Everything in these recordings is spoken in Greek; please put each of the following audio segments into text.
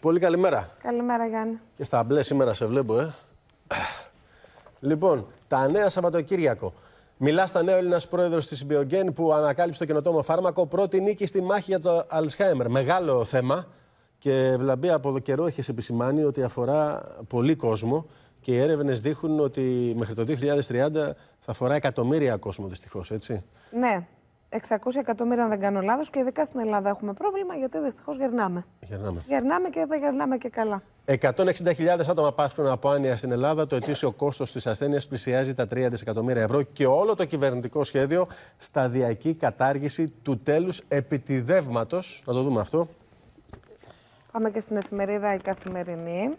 Πολύ καλημέρα. Καλημέρα, Γιάννη. Και στα μπλε σήμερα σε βλέπω, ε. Λοιπόν, τα νέα Σαββατοκύριακο. Μιλάς στα νέα Έλληνας πρόεδρος της Μπιογκέν που ανακάλυψε το καινοτόμο φάρμακο. Πρώτη νίκη στη μάχη για το Αλσχάιμερ. Μεγάλο θέμα. Και Βλαμπή από εδώ καιρό έχεις επισημάνει ότι αφορά πολύ κόσμο και οι έρευνες δείχνουν ότι μέχρι το 2030 θα αφορά εκατομμύρια κόσμο δυστυχώς, έτσι. Ναι. 600 εκατομμύρια, αν δεν κάνω λάθος, και ειδικά στην Ελλάδα έχουμε πρόβλημα γιατί δυστυχώς γερνάμε. γερνάμε. Γερνάμε και δεν γερνάμε και καλά. 160.000 άτομα πάσχουν από άνοια στην Ελλάδα. Το ετήσιο κόστος της ασθένειας πλησιάζει τα 3 δισεκατομμύρια ευρώ και όλο το κυβερνητικό σχέδιο σταδιακή κατάργηση του τέλους επιτιδεύματος. Να το δούμε αυτό. Πάμε και στην εφημερίδα Η Καθημερινή.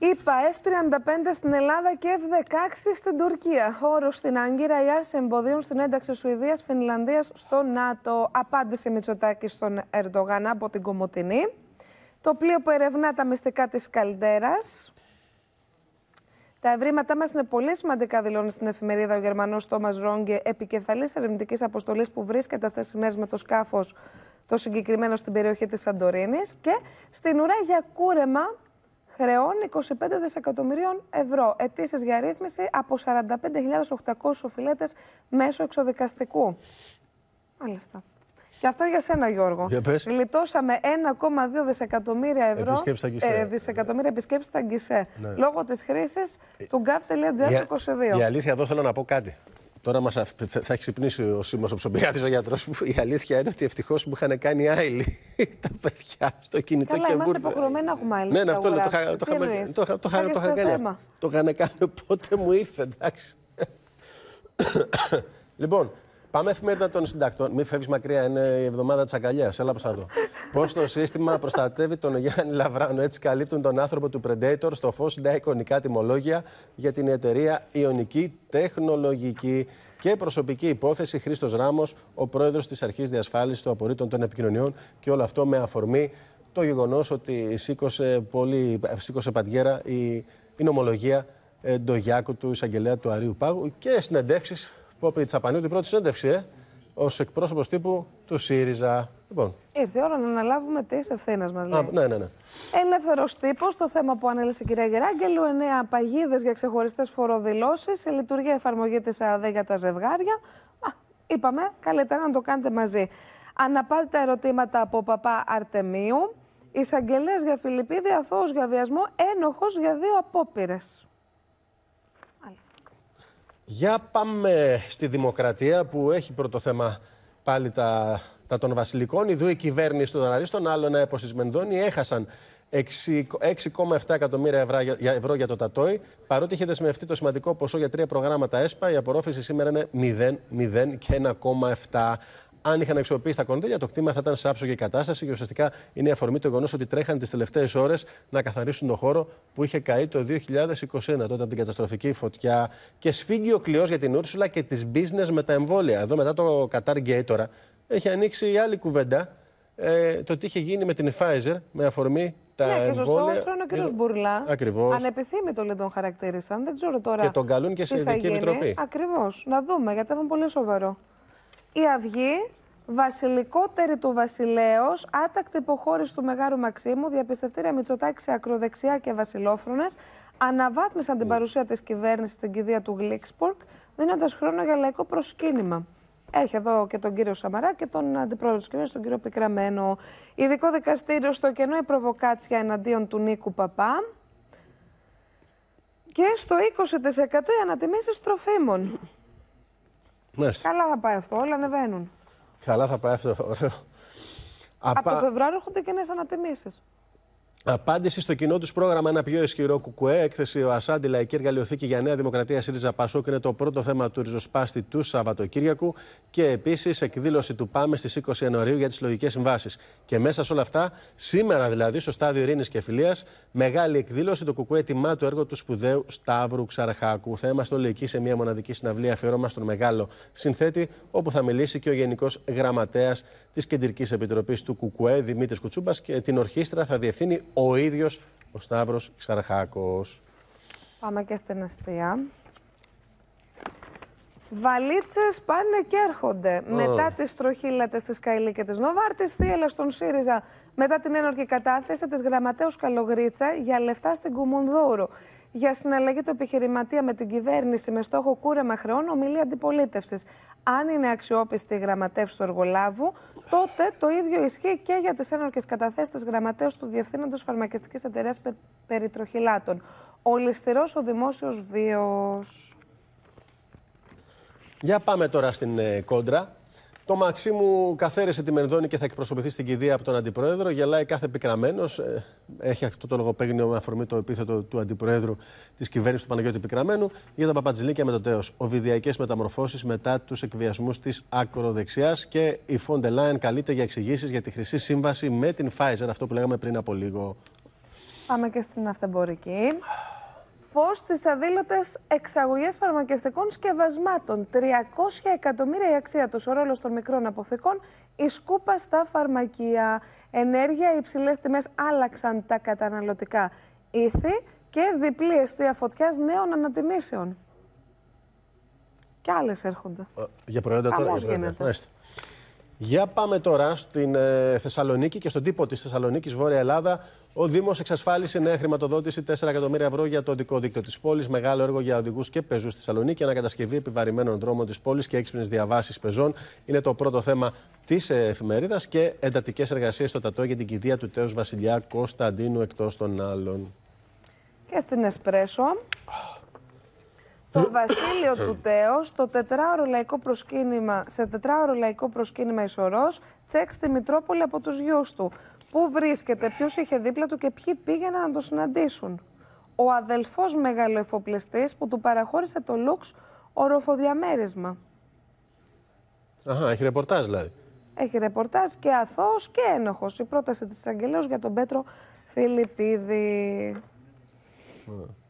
Είπα F-35 στην Ελλάδα και F-16 στην Τουρκία. Όρος στην Άγκυρα, η άρση εμποδίων στην ένταξη Σουηδία-Φινλανδία στο ΝΑΤΟ. Απάντησε Μητσοτάκης στον Ερντογάν από την Κομωτινή. Το πλοίο που ερευνά τα μυστικά της Καλντέρα. Τα ευρήματά μας είναι πολύ σημαντικά, δηλώνει στην εφημερίδα ο Γερμανός Τόμας Ρόγκε, επικεφαλής ερευνητικής αποστολής που βρίσκεται αυτές τις μέρες με το σκάφος το συγκεκριμένο στην περιοχή της Σαντορίνης. Και στην ουρά για κούρεμα χρεών 25 δισεκατομμυρίων ευρώ. Ετήσεις για ρύθμιση από 45.800 οφειλέτες μέσω εξοδικαστικού. Μάλιστα. Και αυτό για σένα, Γιώργο. Για πες. 1,2 δισεκατομμύρια ευρώ. Ε, δισεκατομμύρια επισκέψεις στα ναι. Λόγω της χρήσης ε, του gafgr 22 Η αλήθεια εδώ θέλω να πω κάτι. Τώρα μας, θα έχει ξυπνήσει ο Σίμω ο ψωμπιάτη ο γιατρός μου. Η αλήθεια είναι ότι ευτυχώς μου είχαν κάνει άειλη τα παιδιά στο κινητό Καλά, και μου. Είμαστε υποχρεωμένοι να έχουμε άειλη. Ναι, ναι, αυτό λέω. Το είχαμε το, το, το, κάνει. Το είχα κάνει πότε μου ήρθε, εντάξει. λοιπόν, Πάμε εφημερίδα των συντακτών. Μην φεύγεις μακριά, είναι η εβδομάδα της αγκαλιάς. Έλα προ θα δω. Πώς το σύστημα προστατεύει τον Γιάννη Λαβράνο. Έτσι καλύπτουν τον άνθρωπο του Predator στο φως τα εικονικά τιμολόγια για την εταιρεία Ιωνική Τεχνολογική. Και προσωπική υπόθεση Χρήστος Ράμος, ο πρόεδρος της Αρχής Διασφάλισης των Απορρίτων των Επικοινωνιών. Και όλο αυτό με αφορμή το γεγονός ότι σήκωσε, πολύ, σήκωσε παντιέρα η, η νομολογία ε, Ντογιάκου του εισαγγελέα του Αρίου Πάγου και συνεντεύξεις Πόπη Τσαπανίου την πρώτη συνέντευξη, ε, ως εκπρόσωπος τύπου του ΣΥΡΙΖΑ. Λοιπόν. Ήρθε η ώρα να αναλάβουμε τις ευθύνες μας. Ναι, ναι, ναι. Ελεύθερος τύπος, το θέμα που ανέλησε η κυρία Γεράγκελου, εννέα παγίδες για ξεχωριστές φοροδηλώσεις, η λειτουργία εφαρμογή της ΑΔΕ για τα ζευγάρια. Α, είπαμε, καλύτερα να το κάνετε μαζί. Αναπάτε ερωτήματα από παπά Αρτεμίου. Εισαγγελέα για Φιλιππίδη, αθώος για βιασμό, ένοχος για δύο απόπειρες. Μάλιστα. Για πάμε στη Δημοκρατία που έχει πρώτο θέμα πάλι τα, τα των Βασιλικών. Ιδού η κυβέρνηση των Αρίστων, ένα έπο τη Μενδώνη, έχασαν 6,7 εκατομμύρια ευρώ για το Τατόι. Παρότι είχε δεσμευτεί το σημαντικό ποσό για τρία προγράμματα ΕΣΠΑ, η απορρόφηση σήμερα είναι 0, 0 και 1,7 αν είχαν αξιοποιήσει τα κονδύλια, το κτήμα θα ήταν σε άψογη κατάσταση και ουσιαστικά είναι η αφορμή το γεγονός ότι τρέχαν τις τελευταίες ώρες να καθαρίσουν το χώρο που είχε καεί το 2021 τότε από την καταστροφική φωτιά και σφίγγει ο κλειός για την Ούρσουλα και τις business με τα εμβόλια. Εδώ μετά το Qatar Gate τώρα έχει ανοίξει η άλλη κουβέντα ε, το τι είχε γίνει με την Pfizer με αφορμή τα ναι, εμβόλια. Και σωστό είναι ο κ. Μπουρλά. Ακριβώς. Ανεπιθύμητο λέει τον χαρακτήρισαν. Δεν ξέρω τώρα. Και τον καλούν και σε ειδική επιτροπή. Ακριβώς. Να δούμε γιατί θα ήταν πολύ σοβαρό. Η Αυγή Βασιλικότερη του Βασιλέως, άτακτη υποχώρηση του Μεγάλου Μαξίμου, διαπιστευτήρια Μητσοτάξη, ακροδεξιά και βασιλόφρονες, αναβάθμισαν την ναι. παρουσία της κυβέρνησης στην κηδεία του Γλίξπορκ, δίνοντας χρόνο για λαϊκό προσκύνημα. Έχει εδώ και τον κύριο Σαμαρά και τον αντιπρόεδρο της κυβέρνηση, τον κύριο Πικραμένο. Ειδικό δικαστήριο στο κενό η προβοκάτσια εναντίον του Νίκου Παπά. Και στο 20% οι ανατιμήσεις τροφίμων. Καλά θα πάει αυτό, όλα ανεβαίνουν. Καλά θα πάει αυτό. Ωραίο. Από, Από το Φεβράριο έρχονται και νέες ανατιμήσει. Απάντηση στο κοινό τους πρόγραμμα ένα πιο ισχυρό κουκουέ. Έκθεση Ο Ασάντι Λαϊκή Εργαλειοθήκη για Νέα Δημοκρατία ΣΥΡΙΖΑ Πασόκ είναι το πρώτο θέμα του ριζοσπάστη του Σαββατοκύριακου και επίσης εκδήλωση του Πάμε στις 20 Ιανουαρίου για τις λογικές συμβάσεις. Και μέσα σε όλα αυτά, σήμερα δηλαδή, στο στάδιο Ειρήνης και Φιλίας, μεγάλη εκδήλωση του κουκουέ τιμά το έργο του σπουδαίου Σταύρου Ξαρχάκου. Θα είμαστε όλοι εκεί σε μια μοναδική συναυλία αφιερώμα στον μεγάλο συνθέτη, όπου θα μιλήσει και ο Γενικός Γραμματέας της Κεντρικής Επιτροπής του Κουκουέ, Δημήτρης Κουτσούμπας, και την ορχήστρα θα διευθύνει ο ίδιος ο Σταύρος Ξαρχάκος. Πάμε και στην αστεία. Βαλίτσες πάνε και έρχονται. Μετά τις τροχίλατες τη Καηλή και τη Νοβάρτη, θύελα στον ΣΥΡΙΖΑ μετά την ένορκη κατάθεση της γραμματέως Καλογρίτσα για λεφτά στην Κουμουνδούρου για συναλλαγή του επιχειρηματία με την κυβέρνηση με στόχο κούρεμα χρεών, ομιλία αντιπολίτευσης. Αν είναι αξιόπιστη η γραμματεύση του εργολάβου, τότε το ίδιο ισχύει και για τις ένορκες καταθέσει τη του Διευθύνοντος Φαρμακευτικής Εταιρείας Πε... Περιτροχυλάτων. Ο ο δημόσιος βίος. Για πάμε τώρα στην ε, κόντρα. Το μαξί μου καθαίρεσε τη Μερδόνη και θα εκπροσωπηθεί στην κηδεία από τον Αντιπρόεδρο. Γελάει κάθε πικραμένος. Ε, έχει αυτό το λογοπαίγνιο με αφορμή το επίθετο του Αντιπροέδρου της κυβέρνησης του Παναγιώτη Πικραμένου για τα παπατζηλίκια με το τέος. Οβιδιακές μεταμορφώσεις μετά τους εκβιασμούς της ακροδεξιάς και η Φόντε Λάιν καλείται για εξηγήσεις για τη χρυσή σύμβαση με την Pfizer, αυτό που λέγαμε πριν από λίγο. Πάμε και στην αυτεμπορική φως στις αδήλωτες εξαγωγές φαρμακευτικών σκευασμάτων. 300 εκατομμύρια η αξία τους. Ο ρόλος των μικρών αποθηκών, η σκούπα στα φαρμακεία. Ενέργεια, οι υψηλές τιμές άλλαξαν τα καταναλωτικά ήθη και διπλή αιστεία φωτιάς νέων ανατιμήσεων. Και άλλες έρχονται. Ε, για προϊόντα τώρα, γίνεται. Για πάμε τώρα στην ε, Θεσσαλονίκη και στον τύπο της Θεσσαλονίκης, Βόρεια Ελλάδα, ο Δήμος εξασφάλισε νέα χρηματοδότηση 4 εκατομμύρια ευρώ για το οδικό δίκτυο της πόλης, μεγάλο έργο για οδηγούς και πεζούς στη Θεσσαλονίκη, ανακατασκευή επιβαρημένων δρόμων της πόλης και έξυπνες διαβάσεις πεζών. Είναι το πρώτο θέμα της εφημερίδας και εντατικές εργασίες στο Τατό για την κηδεία του τέο Βασιλιά Κωνσταντίνου εκτός των άλλων. Και στην Εσπρέσο. Το ε. βασίλειο του Τέος, το τετράωρο λαϊκό προσκύνημα, σε τετράωρο λαϊκό προσκύνημα ισορρός, τσεκ στη Μητρόπολη από τους γιους του. Πού βρίσκεται, ποιος είχε δίπλα του και ποιοι πήγαιναν να το συναντήσουν. Ο αδελφός μεγαλοεφοπλιστής που του παραχώρησε το Λουξ οροφοδιαμέρισμα. Αχα, έχει ρεπορτάζ δηλαδή. Έχει ρεπορτάζ και αθώος και ένοχος. Η πρόταση της Αγγελέω για τον Πέτρο Φιλιππίδη.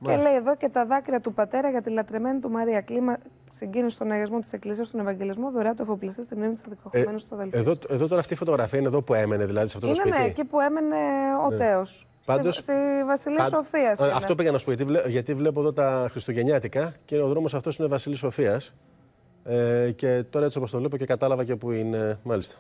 και λέει εδώ και τα δάκρυα του πατέρα για τη λατρεμένη του Μαρία. Κλίμα... Συγκίνηση στον αγιασμό της Εκκλησίας, στον Ευαγγελισμό, δωρεά του εφοπλιστή στη μνήμη της αδικοχωμένης ε, του αδελφού. Εδώ, εδώ τώρα αυτή η φωτογραφία είναι εδώ που έμενε, δηλαδή σε αυτό το σπίτι. Ναι, εκεί που έμενε ο ναι. Τέος. Πάντως, Βασιλή Σοφίας. Ε, αυτό πήγα να σου πω, γιατί, βλέπω εδώ τα Χριστουγεννιάτικα και ο δρόμος αυτός είναι Βασιλής Σοφίας. Ε, και τώρα έτσι όπως το βλέπω και κατάλαβα και που είναι. Μάλιστα.